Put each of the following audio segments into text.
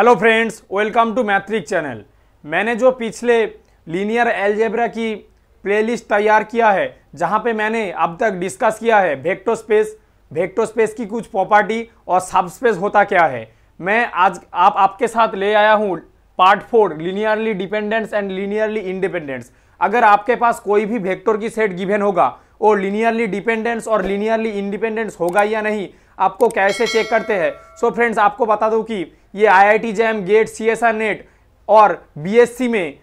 hello friends welcome to मैथ्रिक channel मैंने जो पिछले लीनियर एलजेब्रा की प्लेलिस्ट तैयार किया है जहां पे मैंने अब तक डिस्कस किया है वेक्टर स्पेस वेक्टर स्पेस की कुछ प्रॉपर्टी और सब स्पेस होता क्या है मैं आज आप आपके साथ ले आया हूँ part four linearly dependence and linearly independence अगर आपके पास कोई भी वेक्टर की सेट गिवेन होगा और लीनियरली डिपेंडेंस और लीनियरली इंडिपेंडेंस होगा या नहीं आपको कैसे चेक करते हैं सो so फ्रेंड्स आपको बता दूं कि ये IIT JAM GATE CSIR NET और बीएससी में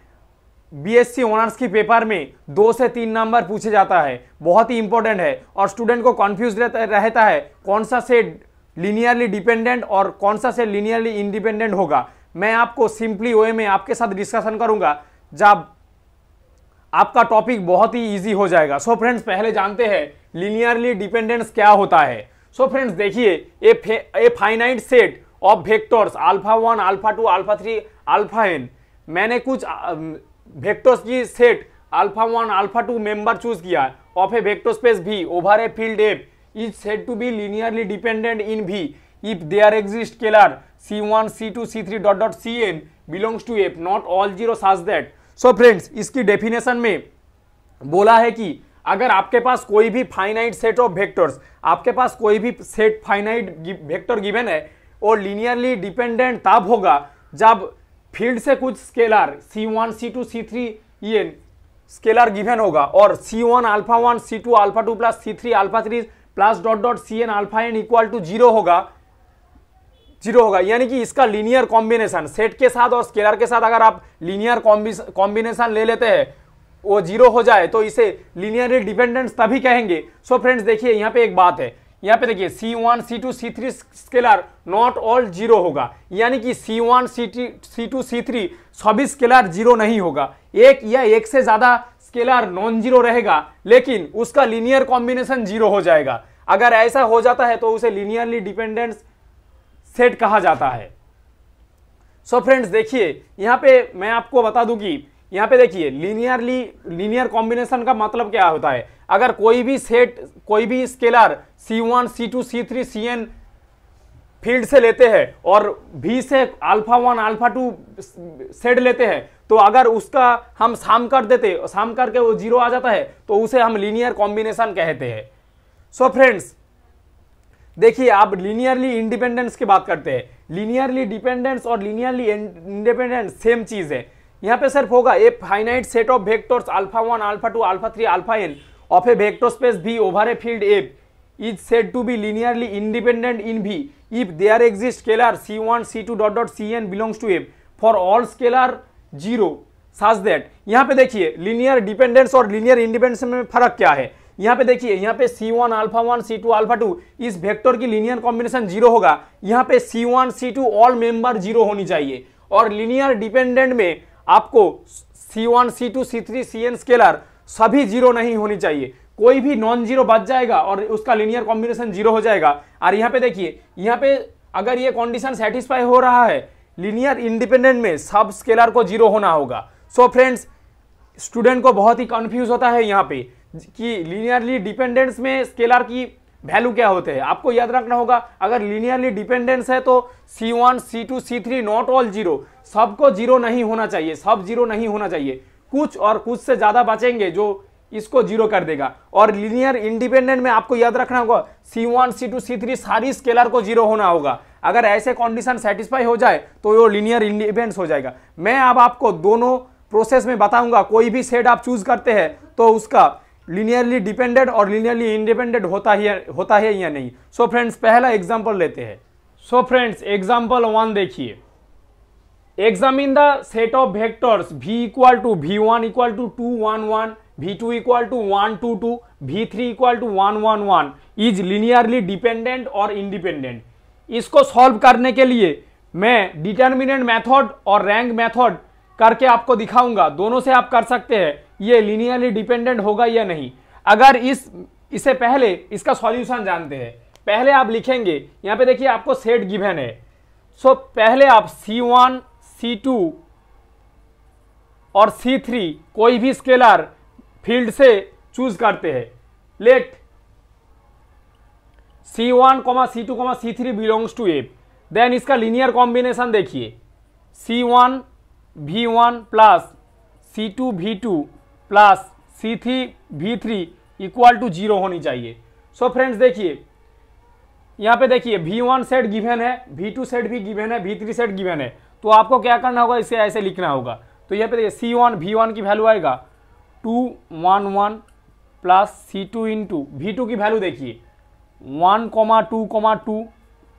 बीएससी ऑनर्स की पेपर में दो से तीन नंबर पूछे जाता है बहुत ही इंपॉर्टेंट है और स्टूडेंट को कन्फ्यूज रहता है कौन सा से लीनियरली डिपेंडेंट और कौन सा से लीनियरली इंडिपेंडेंट होगा मैं आपको सिंपली वे में आपके साथ डिस्कशन करूंगा जब आपका टॉपिक बहुत ही इजी हो जाएगा सो so फ्रेंड्स पहले जानते हैं लीनियरली डिपेंडेंस क्या होता है सो फ्रेंड्स देखिए a a finite set of vectors alpha one alpha two alpha three alpha N मैंने कुछ वेक्टर्स की set alpha one alpha two member choose किया of a vector space V over a field F is said to be linearly dependent in V if they we if there C one C two C three dot dot C N belongs to all not all zero so friends इसकी definition में बोला है कि अगर आपके पास कोई भी finite set of vectors आपके पास कोई भी सेट फाइनाइट वेक्टर गिवन है और लीनियरली डिपेंडेंट तब होगा जब फील्ड से कुछ scalar C one C two C three ये स्केलर गिवन होगा और C one alpha one C two alpha two plus C three alpha three plus dot dot C N alpha N equal to zero होगा zero होगा यानी कि इसका linear combination set के साथ और स्केलर के साथ अगर आप लीनियर कॉम्बिनेशन ले लेते हैं वो जीरो हो जाए तो इसे लीनियरली डिपेंडेंस तभी कहेंगे सो फ्रेंड्स देखिए यहाँ पे एक बात है यहाँ पे देखिए C one C two C three scalar not all zero होगा यानी कि C one C T C two C three सभी स्केलर जीरो नहीं होगा एक या एक से ज़्यादा स्केलर नॉन जीरो रहेगा लेकिन उसका लीनियर कॉम्बिनेशन जीरो हो जाएगा अगर ऐसा हो जाता है तो उसे लीनियरली डिपेंडेंस सेट कहा जाता है सो फ्रेंड्स देखिए यहाँ पे मैं आपको बता दूं कि यहाँ पे देखिए लीनियरली लीनियर कॉम्बिनेशन का मतलब क्या होता है अगर कोई भी सेट कोई भी scalar C one C two C three C N field से लेते हैं और भी से alpha one alpha two set लेते हैं तो अगर उसका हम साम कर देते साम करके वो जीरो आ जाता है तो उसे हम लीनियर कॉम्बिनेशन कहते हैं सो फ्रेंड्स देखिए आप लीनियरली इंडिपेंडेंस की बात करते हैं लीनियरली डिपेंडेंस और लीनियरली इंडिपेंडेंस सेम चीज़ है यहाँ पे सिर्फ होगा a finite set of vectors alpha one alpha two alpha three alpha N of a vector space V over a field F is said to be linearly independent in V if there exist scalar C one C two dot dot C N belongs to F for all scalar zero such that यहाँ पे देखिए linear dependence और linear independence में फर्क क्या है यहाँ पे देखिए यहाँ पे C1 one alpha one C two alpha two इस वेक्टर की लिनियर कॉम्बिनेशन जीरो होगा यहाँ पे C1 C2 all member zero होनी चाहिए और लिनियर डिपेंडेंट में आपको C one C two C three C N scalar सभी जीरो नहीं होनी चाहिए कोई भी नॉन जीरो बच जाएगा और उसका लिनियर कॉम्बिनेशन जीरो हो जाएगा और यहाँ पे देखिए यहाँ पे अगर ये कंडीशन सेटिस्फाई हो रहा है लिनियर इंडिपेंडेंट में सब स्केलर को जीरो होना होगा सो फ्रेंड्स स्टूडेंट को बहुत ही कन्फ्यूज होता है यहाँ पे कि लिनियरली डिपेंडेंस में स्केलर की वैल्यू क्या होते हैं आपको याद रखना होगा अगर लीनियरली डिपेंडेंस है तो C one C two C three not all zero सबको जीरो नहीं होना चाहिए सब जीरो नहीं होना चाहिए कुछ और कुछ से ज़्यादा बचेंगे जो इसको जीरो कर देगा और लीनियर इंडिपेंडेंट में आपको याद रखना होगा C one C two C three सारी स्केलर को जीरो होना होगा अगर ऐसे कंडीशन सेटिस्फाई हो जाए तो वो लीनियर इंडिपेंडेंस हो जाएगा मैं अब आपको दोनों प्रोसेस में बताऊंगा कोई भी सेट आप चूज करते हैं तो उसका लिनियरली डिपेंडेंट और लिनियरली इंडिपेंडेंट होता ही होता है या नहीं सो so फ्रेंड्स पहला एग्जाम्पल लेते हैं सो फ्रेंड्स एग्जाम्पल वन देखिए examine the set of vectors भी equal to V one equal to two one one V two equal to one two two V three equal to one one one is linearly dependent और independent इसको solve करने के लिए मैं determinant method और rank method करके आपको दिखाऊंगा दोनों से आप कर सकते हैं ये लीनियरली डिपेंडेंट होगा या नहीं अगर इस इससे पहले इसका सॉल्यूशन जानते हैं पहले आप लिखेंगे यहाँ पे देखिए आपको सेट गिवन है सो so, पहले आप C1, C2 और C3 कोई भी स्केलर फील्ड से चूज करते हैं let C1, C2, C3 belongs to A then इसका लीनियर कॉम्बिनेशन देखिए C1, V1 plus C2, V2 plus C three V three equal to zero होनी चाहिए सो फ्रेंड्स देखिए यहाँ पे देखिए वी वन सेट गिवेन है वी टू सेट भी गिवेन है वी थ्री सेट गिवेन है तो आपको क्या करना होगा इसे ऐसे लिखना होगा तो यहाँ पे देखिए सी वन वी वन की वैल्यू आएगा two one one plus C two into V two की वैल्यू देखिए one comma two comma two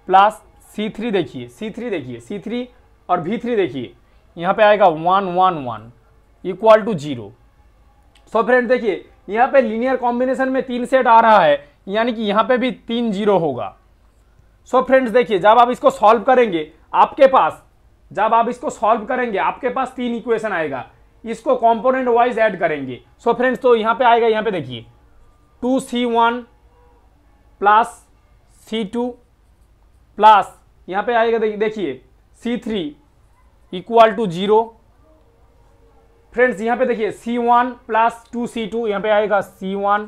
plus C three देखिए सी थ्री देखिए सी थ्री और वी थ्री देखिए यहाँ पे आएगा one one one equal to zero so friend देखिए यहाँ पे लीनियर कॉम्बिनेशन में तीन सेट आ रहा है यानी कि यहाँ पे भी तीन जीरो होगा सो फ्रेंड्स देखिए जब आप इसको सॉल्व करेंगे आपके पास जब आप इसको सॉल्व करेंगे आपके पास तीन इक्वेशन आएगा इसको कॉम्पोनेंट वाइज ऐड करेंगे सो so फ्रेंड्स तो यहाँ पे आएगा यहाँ पे देखिए two C one plus C two plus यहाँ पे आएगा देखिए C three equal to zero friends यहाँ पे देखिए C one plus two C two यहाँ पे आएगा C one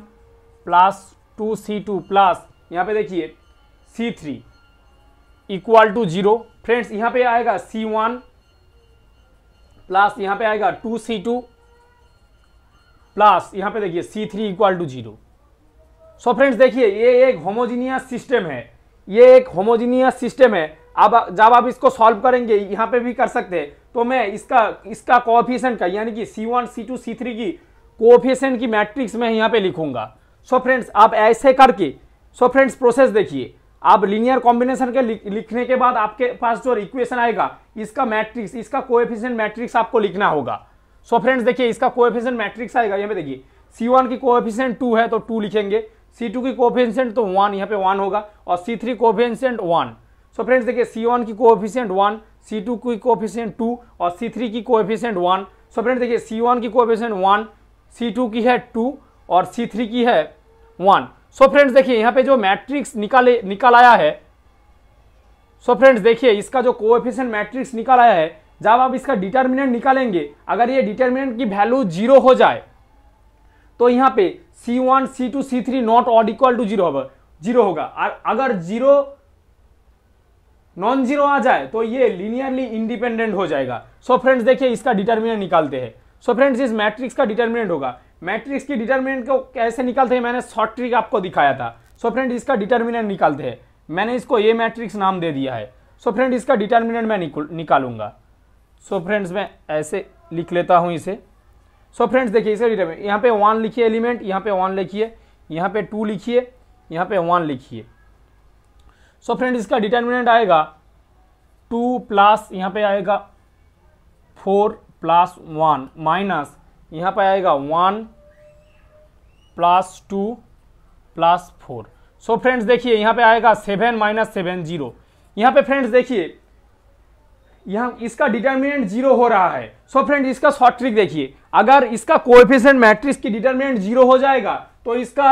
plus two C two plus यहाँ पे देखिए C three equal to zero friends यहाँ पे आएगा सी वन प्लस यहाँ पे आएगा टू सी टू प्लस यहाँ पे देखिए C three equal to zero so friends देखिए ये एक होमोजीनियस सिस्टम है ये एक होमोजीनियस सिस्टम है अब जब आप इसको सॉल्व करेंगे यहाँ पे भी कर सकते हैं तो मैं इसका इसका कोऑफिशिएंट का यानी कि C one C two C three की कोऑफिशिएंट की मैट्रिक्स में यहाँ पे लिखूंगा सो so फ्रेंड्स आप ऐसे करके सो so फ्रेंड्स प्रोसेस देखिए आप लिनियर कॉम्बिनेशन के लिखने के बाद आपके पास जो इक्वेशन आएगा इसका मैट्रिक्स इसका कोएफिशिएंट मैट्रिक्स आपको लिखना होगा सो so फ्रेंड्स देखिए इसका कोएफिशिएंट मैट्रिक्स आएगा यहाँ पे देखिए सी वन की कोएफिशिएंट टू है तो टू लिखेंगे C2 की कोएफिशिएंट तो वन यहाँ पे वन होगा और C three coefficient one so friends देखिए सी वन की कोफिशियंट वन सी टू की कोफिशियंट टू और सी थ्री की कोफिशियंट वन सो फ्रेंड्स देखिए सी वन की कोफिशियंट वन सी टू की है टू और सी थ्री की है वन सो फ्रेंड्स देखिए यहाँ पे जो मैट्रिक्स निकाले निकाल आया है सो फ्रेंड्स देखिए इसका जो कोएफिशिएंट मैट्रिक्स निकाल आया है जब आप इसका डिटर्मिनेंट निकालेंगे अगर ये डिटर्मिनेंट की वैल्यू जीरो हो जाए तो यहाँ पे C one C two C three not all equal to zero होगा जीरो होगा और अगर जीरो नॉन जीरो आ जाए तो ये लीनियरली इंडिपेंडेंट हो जाएगा सो फ्रेंड्स देखिए इसका डिटर्मिनेंट निकालते हैं सो फ्रेंड्स इस मैट्रिक्स का डिटर्मिनेंट होगा मैट्रिक्स की डिटर्मिनेंट को कैसे निकालते हैं मैंने शॉर्ट ट्रिक आपको दिखाया था सो so फ्रेंड इसका डिटर्मिनेंट निकालते हैं मैंने इसको ए मैट्रिक्स नाम दे दिया है सो so फ्रेंड इसका डिटर्मिनेंट मैं निकालूंगा सो so फ्रेंड्स मैं ऐसे लिख लेता हूँ इसे सो फ्रेंड्स देखिए इसका डिटर्मिनेंट यहाँ पे वन लिखिए एलिमेंट यहाँ पे वन लिखिए यहाँ पे टू लिखिए यहाँ पे वन लिखिए सो so फ्रेंड इसका डिटर्मिनेंट आएगा टू प्लस यहाँ पे आएगा फोर प्लस वन माइनस यहाँ पे आएगा one plus two plus four so friends देखिए यहाँ पे आएगा सेवन माइनस सेवन जीरो यहाँ पे फ्रेंड्स देखिए यहाँ इसका डिटर्मिनेंट जीरो हो रहा है सो so फ्रेंड इसका शॉर्ट ट्रिक देखिए अगर इसका कोएफिशिएंट मैट्रिक्स की डिटर्मिनेंट जीरो हो जाएगा तो इसका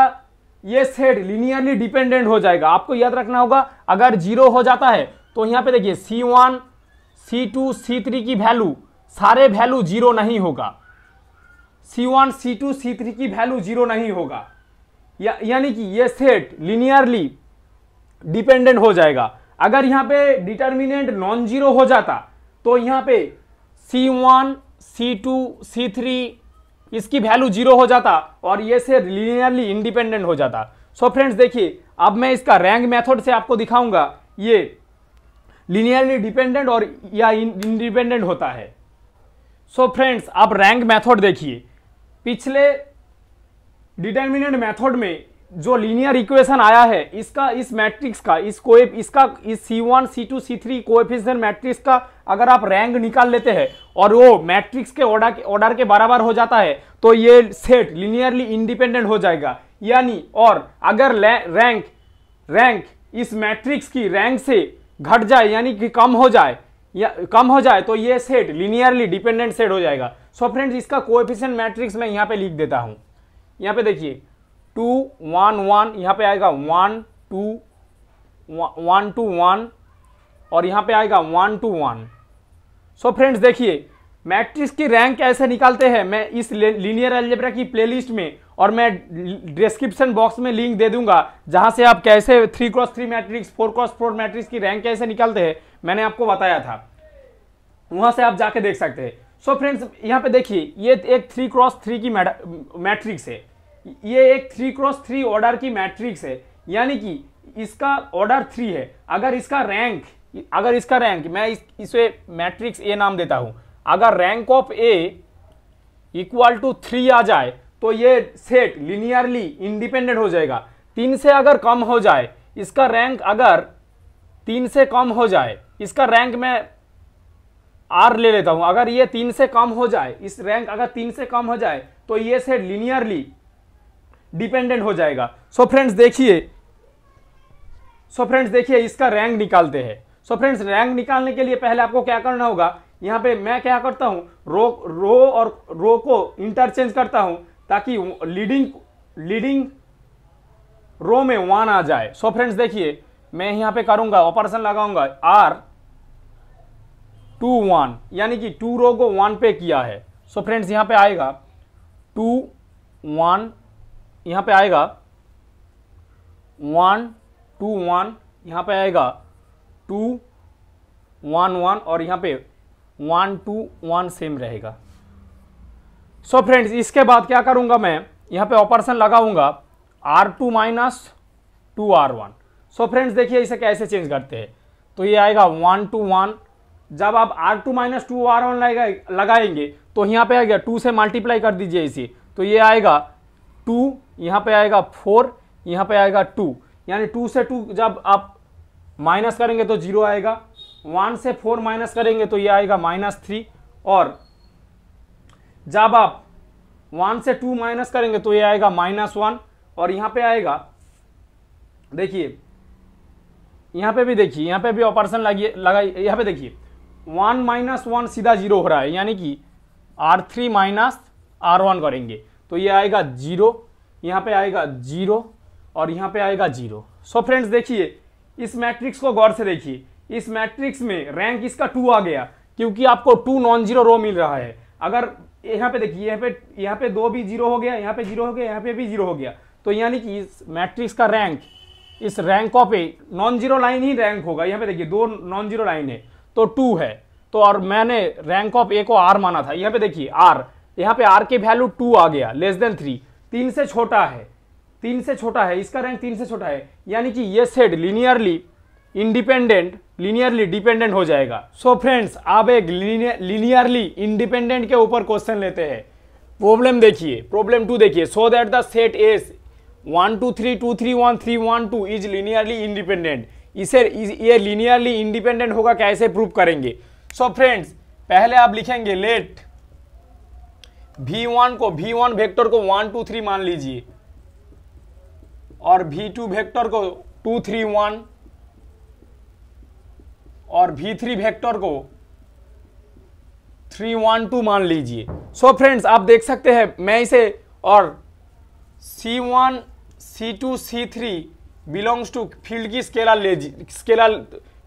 ये सेट लिनियरली डिपेंडेंट हो जाएगा आपको याद रखना होगा अगर जीरो हो जाता है तो यहाँ पे देखिए C one C two C three की वैल्यू सारे वैल्यू जीरो नहीं होगा C one C two C three की वैल्यू जीरो नहीं होगा या, यानी कि ये सेट लिनियरली डिपेंडेंट हो जाएगा अगर यहाँ पे डिटर्मिनेंट नॉन जीरो हो जाता तो यहाँ पे C one C two C three इसकी वैल्यू जीरो हो जाता और ये से लीनियरली इंडिपेंडेंट हो जाता सो फ्रेंड्स देखिए अब मैं इसका रैंक मेथड से आपको दिखाऊंगा ये लीनियरली डिपेंडेंट और या इंडिपेंडेंट होता है सो so फ्रेंड्स आप रैंक मेथड देखिए पिछले डिटर्मिनेंट मेथड में जो लीनियर इक्वेशन आया है इसका इस मैट्रिक्स का इस को इसका इस C one C two C three coefficient matrix का अगर आप रैंक निकाल लेते हैं और वो मैट्रिक्स के ऑर्डर के ऑर्डर के बराबर हो जाता है तो ये सेट लीनियरली इंडिपेंडेंट हो जाएगा यानी और अगर रैंक रैंक इस मैट्रिक्स की रैंक से घट जाए यानी कि कम हो जाए या कम हो जाए तो ये सेट लीनियरली डिपेंडेंट सेट हो जाएगा सो so फ्रेंड्स इसका कोएफिशिएंट मैट्रिक्स मैं यहाँ पे लिख देता हूँ यहाँ पे देखिए टू वन वन यहाँ पे आएगा one two one two one और यहाँ पे आएगा one two one so friends देखिए मैट्रिक्स की रैंक कैसे निकालते हैं मैं इस लीनियर एल्जेब्रा की प्लेलिस्ट में और मैं डिस्क्रिप्शन बॉक्स में लिंक दे दूंगा जहां से आप कैसे three cross three matrix four cross four matrix की रैंक कैसे निकालते हैं मैंने आपको बताया था वहां से आप जाके देख सकते हैं सो फ्रेंड्स यहाँ पे देखिए ये एक थ्री क्रॉस थ्री की मैट्रिक्स है ये एक थ्री क्रॉस थ्री ऑर्डर की मैट्रिक्स है यानी कि इसका ऑर्डर थ्री है अगर इसका रैंक अगर इसका रैंक मैं इस, इसे मैट्रिक्स ए नाम देता हूं अगर rank of A equal to three आ जाए तो ये सेट लिनियरली इंडिपेंडेंट हो जाएगा तीन से अगर कम हो जाए इसका रैंक अगर तीन से कम हो जाए इसका रैंक मैं आर ले लेता हूं अगर ये तीन से कम हो जाए इस रैंक अगर तीन से कम हो जाए तो ये सेट लिनियरली डिपेंडेंट हो जाएगा सो फ्रेंड्स देखिए सो फ्रेंड्स देखिए इसका रैंक निकालते हैं सो फ्रेंड्स रैंक निकालने के लिए पहले आपको क्या करना होगा यहाँ पे मैं क्या करता हूँ रो रो और रो को इंटरचेंज करता हूँ ताकि लीडिंग लीडिंग रो में वन आ जाए सो फ्रेंड्स देखिए मैं यहाँ पे करूँगा ऑपरेशन लगाऊंगा आर टू वन यानी कि टू रो को वन पे किया है सो फ्रेंड्स यहाँ पे आएगा टू वन यहाँ पे आएगा वन टू वन यहाँ पे आएगा टू वन वन और यहाँ पे वन टू वन सेम रहेगा सो so फ्रेंड्स इसके बाद क्या करूँगा मैं यहाँ पे ऑपरेशन लगाऊंगा R two minus two R one so friends देखिए इसे कैसे चेंज करते हैं तो ये आएगा वन टू वन जब आप R two minus two R one लगाएंगे तो यहाँ पे आ गया टू से मल्टीप्लाई कर दीजिए इसे तो ये आएगा टू यहाँ पे आएगा फोर यहाँ पे आएगा टू यानी टू से टू जब आप माइनस करेंगे तो जीरो आएगा वन से फोर माइनस करेंगे तो ये आएगा माइनस थ्री और जब आप वन से टू माइनस करेंगे तो ये आएगा माइनस वन और यहाँ पे आएगा देखिए यहाँ पे भी देखिए यहाँ पे भी ऑपरेशन लगिए लगाइए यहाँ पे देखिए वन माइनस वन सीधा जीरो हो रहा है यानी कि R three minus R one करेंगे तो ये आएगा जीरो यहाँ पे आएगा जीरो और यहाँ पे आएगा जीरो सो फ्रेंड्स देखिए इस मैट्रिक्स को गौर से देखिए इस मैट्रिक्स में रैंक इसका टू आ गया क्योंकि आपको टू नॉन जीरो रो मिल रहा है अगर यहाँ पे देखिए यहाँ पे यहाँ पे दो भी जीरो हो गया यहाँ पे जीरो हो गया यहाँ पे भी जीरो हो गया तो यानी कि इस मैट्रिक्स का रैंक इस rank of A non zero line ही रैंक होगा यहाँ पे देखिए दो नॉन जीरो लाइन है तो टू है तो और मैंने रैंक ऑफ ए को आर माना था यहाँ पे देखिए आर यहाँ पे आर के वैल्यू टू आ गया लेस देन थ्री तीन से छोटा है तीन से छोटा है इसका रैंक तीन से छोटा है यानी कि ये set linearly independent linearly dependent हो जाएगा सो so फ्रेंड्स आप एक लीनियरली इंडिपेंडेंट के ऊपर क्वेश्चन लेते हैं प्रॉब्लम देखिए प्रॉब्लम टू देखिए show that the set S one two three two three one three one two is linearly independent इसे ये लीनियरली इंडिपेंडेंट होगा कैसे प्रूव करेंगे सो so फ्रेंड्स पहले आप लिखेंगे लेट वी वन को वी वन वेक्टर को वन टू थ्री मान लीजिए और वी टू वेक्टर को टू थ्री वन और वी थ्री वेक्टर को थ्री वन टू मान लीजिए सो फ्रेंड्स आप देख सकते हैं मैं इसे और C one C two C three belongs to field की स्केलर ले स्केलर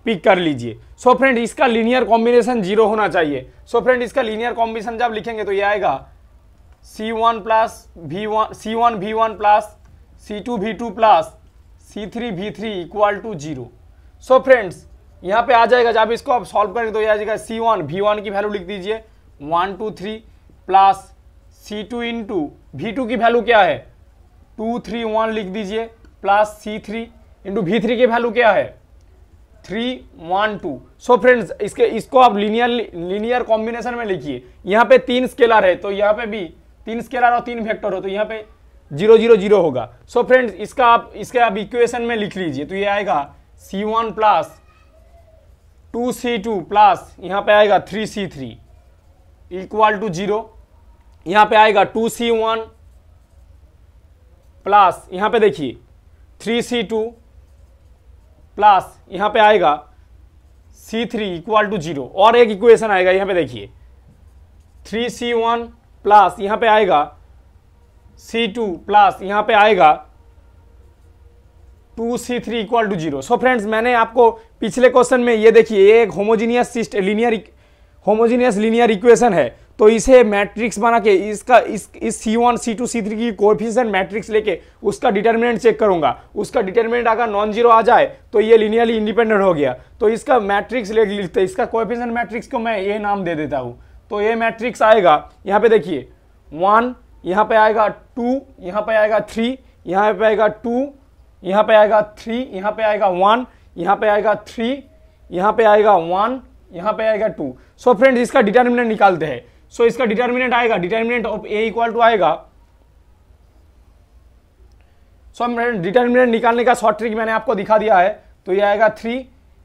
पिक कर लीजिए सो फ्रेंड इसका लीनियर कॉम्बिनेशन जीरो होना चाहिए सो so फ्रेंड इसका लीनियर कॉम्बिनेशन जब लिखेंगे तो ये आएगा C one plus V one C one V one plus C two V two plus C three V three equal to zero so friends यहाँ पे आ जाएगा जब इसको आप सॉल्व करेंगे तो यह आ जाएगा सी वन वी वन की वैल्यू लिख दीजिए one two three plus C two into V two की वैल्यू क्या है टू थ्री वन लिख दीजिए plus C three into V three की वैल्यू क्या है three one two so friends इसके इसको आप लीनियर लीनियर कॉम्बिनेशन में लिखिए यहाँ पे तीन स्केलर है तो यहाँ पे भी तीन स्केलर और तीन वेक्टर हो तो यहाँ पे जीरो जीरो जीरो होगा सो so फ्रेंड्स इसका आप इसके आप इक्वेशन में लिख लीजिए तो ये आएगा C one plus two C two plus यहाँ पर आएगा three C three equal to zero यहाँ पर आएगा टू सी वन प्लस यहाँ पे देखिए थ्री सी टू प्लस यहाँ पे आएगा C three equal to zero और एक इक्वेशन आएगा यहाँ पे देखिए थ्री सी वन प्लस यहां पे आएगा सी टू प्लस यहाँ पे आएगा two C three equal to zero so friends मैंने आपको पिछले क्वेश्चन में ये देखिए ये एक होमोजीनियस सिस्ट लीनियर होमोजीनियस लीनियर इक्वेशन है तो इसे मैट्रिक्स बना के इसका इस इस C one C two C three की कोएफिशिएंट मैट्रिक्स लेके उसका डिटर्मिनेंट चेक करूंगा उसका डिटर्मिनेंट अगर नॉन जीरो आ जाए तो ये लिनियरली इंडिपेंडेंट हो गया तो इसका मैट्रिक्स ले लिखते इसका कोएफिशिएंट मैट्रिक्स को मैं ये नाम दे देता हूँ तो ये मैट्रिक्स आएगा यहाँ पे देखिए वन यहाँ पे आएगा टू यहाँ पे आएगा थ्री यहाँ पे आएगा टू यहाँ पे आएगा थ्री यहाँ पे आएगा वन यहाँ पे आएगा थ्री यहाँ पे आएगा वन यहाँ पे आएगा टू सो फ्रेंड इसका डिटर्मिनेंट निकालते हैं सो so, इसका डिटर्मिनेंट आएगा determinant of A equal to आएगा सो फ्रेंड डिटर्मिनेंट निकालने का शॉर्ट ट्रिक मैंने आपको दिखा दिया है तो ये आएगा थ्री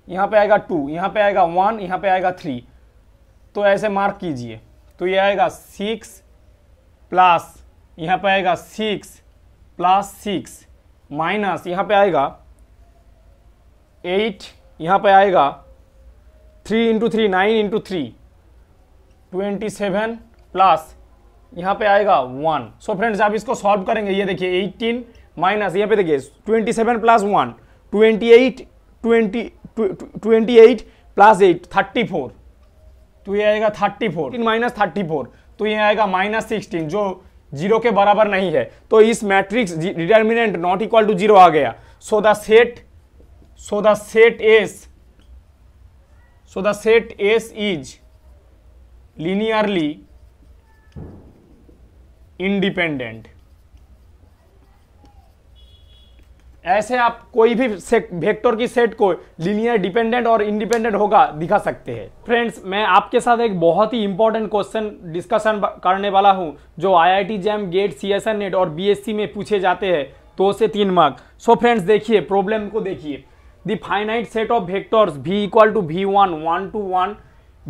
यहाँ पे आएगा टू यहाँ पे आएगा वन यहाँ पे आएगा थ्री तो ऐसे मार्क कीजिए तो ये आएगा सिक्स प्लस यहाँ पे आएगा सिक्स प्लस सिक्स माइनस यहाँ पे आएगा एट यहाँ पे आएगा three into three nine into three twenty seven plus यहाँ पे आएगा वन सो फ्रेंड्स आप इसको सॉल्व करेंगे ये देखिए एटीन माइनस यहाँ पे देखिए twenty seven plus one twenty eight twenty twenty eight plus eight thirty four तो ये आएगा thirty four minus thirty four तो ये आएगा माइनस सिक्सटीन जो जीरो के बराबर नहीं है तो इस matrix determinant not equal to zero आ गया so the set so the set S so the set S is linearly independent ऐसे आप कोई भी वेक्टर की सेट को लीनियर डिपेंडेंट और इंडिपेंडेंट होगा दिखा सकते हैं फ्रेंड्स मैं आपके साथ एक बहुत ही इंपॉर्टेंट क्वेश्चन डिस्कशन करने वाला हूँ जो IIT JAM GATE CSIR NET और बीएससी में पूछे जाते हैं दो से तीन मार्क सो फ्रेंड्स देखिए प्रॉब्लम को देखिए the finite set of vectors भी equal to V one one two one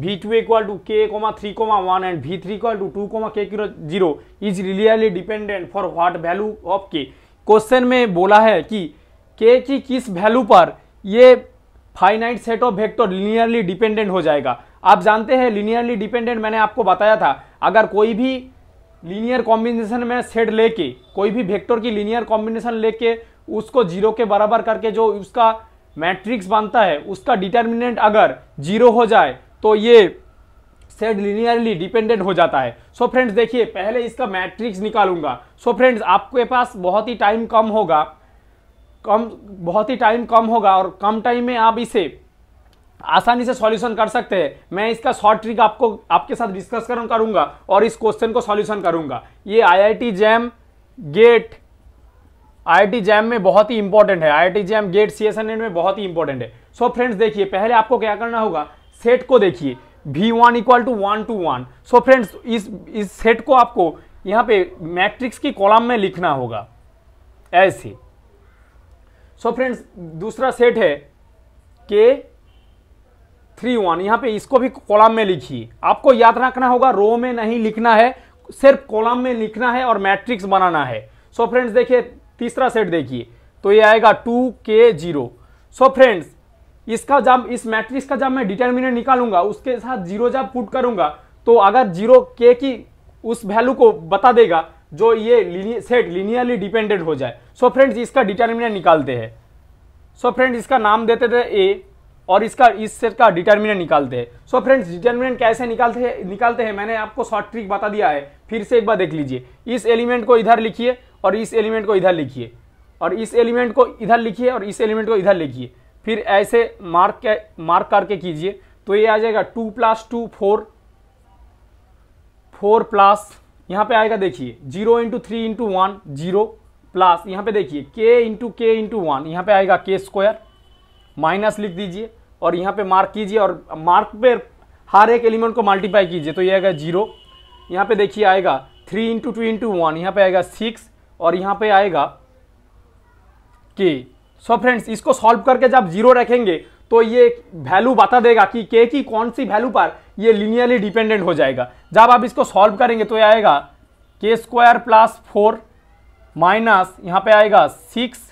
V two equal to K comma three comma one and V three equal to two comma K zero is really dependent for what value of K question में बोला है कि के की किस value पर ये finite set of vector linearly dependent हो जाएगा आप जानते हैं लिनियरली डिपेंडेंट मैंने आपको बताया था अगर कोई भी लीनियर कॉम्बिनेशन में सेट लेके कोई भी वेक्टर की लीनियर कॉम्बिनेशन लेके उसको जीरो के बराबर करके जो उसका मैट्रिक्स बनता है उसका डिटर्मिनेंट अगर जीरो हो जाए तो ये सेट लिनियरली डिपेंडेंट हो जाता है सो फ्रेंड्स देखिए पहले इसका मैट्रिक्स निकालूंगा सो फ्रेंड्स आपके पास बहुत ही टाइम कम होगा कम बहुत ही टाइम कम होगा और कम टाइम में आप इसे आसानी से सॉल्यूशन कर सकते हैं मैं इसका शॉर्ट ट्रिक आपको आपके साथ डिस्कस करूंगा और इस क्वेश्चन को सॉल्यूशन करूंगा ये IIT JAM GATE IIT JAM में बहुत ही इंपॉर्टेंट है आईआईटी जैम गेट सीएसएनएन में बहुत ही इंपॉर्टेंट है सो so फ्रेंड्स देखिए पहले आपको क्या करना होगा सेट को देखिए V one equal to one two one so friends इस इस सेट को आपको यहाँ पे मैट्रिक्स की कॉलम में लिखना होगा ऐसे सो फ्रेंड्स दूसरा सेट है के थ्री वन यहाँ पे इसको भी कॉलम में लिखिए आपको याद रखना होगा रो में नहीं लिखना है सिर्फ कॉलम में लिखना है और मैट्रिक्स बनाना है सो फ्रेंड्स देखिए तीसरा सेट देखिए तो ये आएगा टू के जीरो सो फ्रेंड्स इसका जब इस मैट्रिक्स का जब मैं डिटर्मिनेंट निकालूंगा उसके साथ जीरो जब पुट करूंगा तो अगर जीरो के की उस वैल्यू को बता देगा जो ये सेट लिनियरली डिपेंडेंट हो जाए सो so फ्रेंड्स इसका डिटर्मिनेंट निकालते हैं सो फ्रेंड्स इसका नाम देते थे ए और इसका इस सेट का डिटर्मिनेंट निकालते हैं सो फ्रेंड्स डिटर्मिनेंट कैसे निकालते हैं निकालते हैं मैंने आपको शॉर्ट ट्रिक बता दिया है फिर से एक बार देख लीजिए इस एलिमेंट को इधर लिखिए और इस एलिमेंट को इधर लिखिए और इस एलिमेंट को इधर लिखिए और इस एलिमेंट को इधर लिखिए फिर ऐसे मार्क के मार्क करके कीजिए तो ये आ जाएगा two plus two four four plus यहाँ पे आएगा देखिए zero into three into one zero plus यहाँ पे देखिए के इंटू के इंटू वन यहाँ पे आएगा के स्क्वायर माइनस लिख दीजिए और यहाँ पे मार्क कीजिए और मार्क पे हर एक एलिमेंट को मल्टीप्लाई कीजिए तो ये आएगा जीरो यहाँ पे देखिए आएगा three into two into one यहाँ पे आएगा सिक्स और यहाँ पे आएगा के सो so फ्रेंड्स इसको सॉल्व करके जब जीरो रखेंगे तो ये वैल्यू बता देगा कि के की कौन सी वैल्यू पर ये लिनियरली डिपेंडेंट हो जाएगा जब आप इसको सॉल्व करेंगे तो ये आएगा के स्क्वायर प्लस फोर माइनस यहाँ पे आएगा सिक्स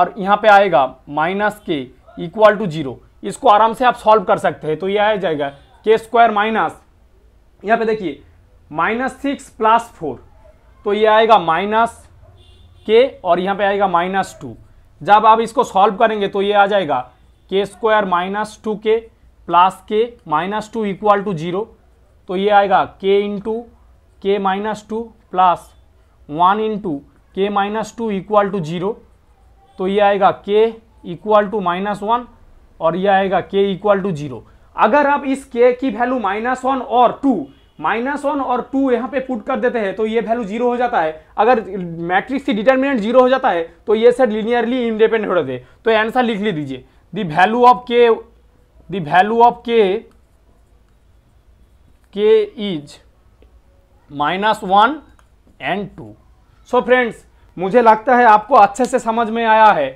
और यहाँ पे आएगा माइनस के इक्वल टू जीरो इसको आराम से आप सॉल्व कर सकते हैं तो ये आ जाएगा के स्क्वायर माइनस यहाँ पे देखिए माइनस सिक्स प्लस फोर तो ये आएगा माइनस के और यहाँ पे आएगा माइनस टू जब आप इसको सॉल्व करेंगे तो ये आ जाएगा K square minus two K plus K minus two equal to zero तो ये आएगा K into K minus two plus one into K minus two equal to zero तो ये आएगा के इक्वल टू माइनस वन और ये आएगा के इक्वल टू जीरो अगर आप इस के की वैल्यू माइनस वन और टू माइनस वन और टू यहाँ पे पुट कर देते हैं तो ये वैल्यू जीरो हो जाता है अगर मैट्रिक्स की डिटर्मिनेंट जीरो हो जाता है तो ये सेट लिनियरली इंडिपेंडेंट हो हैं तो आंसर लिख ले दीजिए दी वैल्यू ऑफ के दी value of K K is minus one and two so friends मुझे लगता है आपको अच्छे से समझ में आया है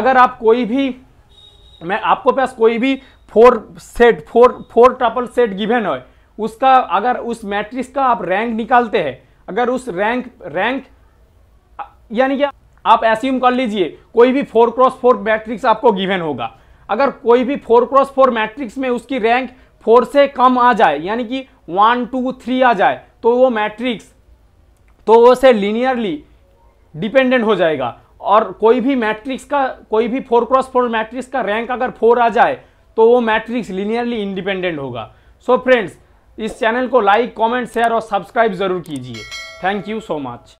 अगर आप कोई भी मैं आपको पास कोई भी four set four four triple set given है उसका अगर उस मैट्रिक्स का आप रैंक निकालते हैं अगर उस रैंक रैंक यानी कि आप एस्यूम कर लीजिए कोई भी फोर क्रॉस फोर मैट्रिक्स आपको गिवन होगा अगर कोई भी फोर क्रॉस फोर मैट्रिक्स में उसकी रैंक फोर से कम आ जाए यानी कि वन टू थ्री आ जाए तो वो मैट्रिक्स तो वो से लीनियरली डिपेंडेंट हो जाएगा और कोई भी मैट्रिक्स का कोई भी फोर क्रॉस फोर मैट्रिक्स का रैंक अगर फोर आ जाए तो वो मैट्रिक्स लीनियरली इंडिपेंडेंट होगा सो so फ्रेंड्स इस चैनल को लाइक कमेंट शेयर और सब्सक्राइब जरूर कीजिए थैंक यू सो मच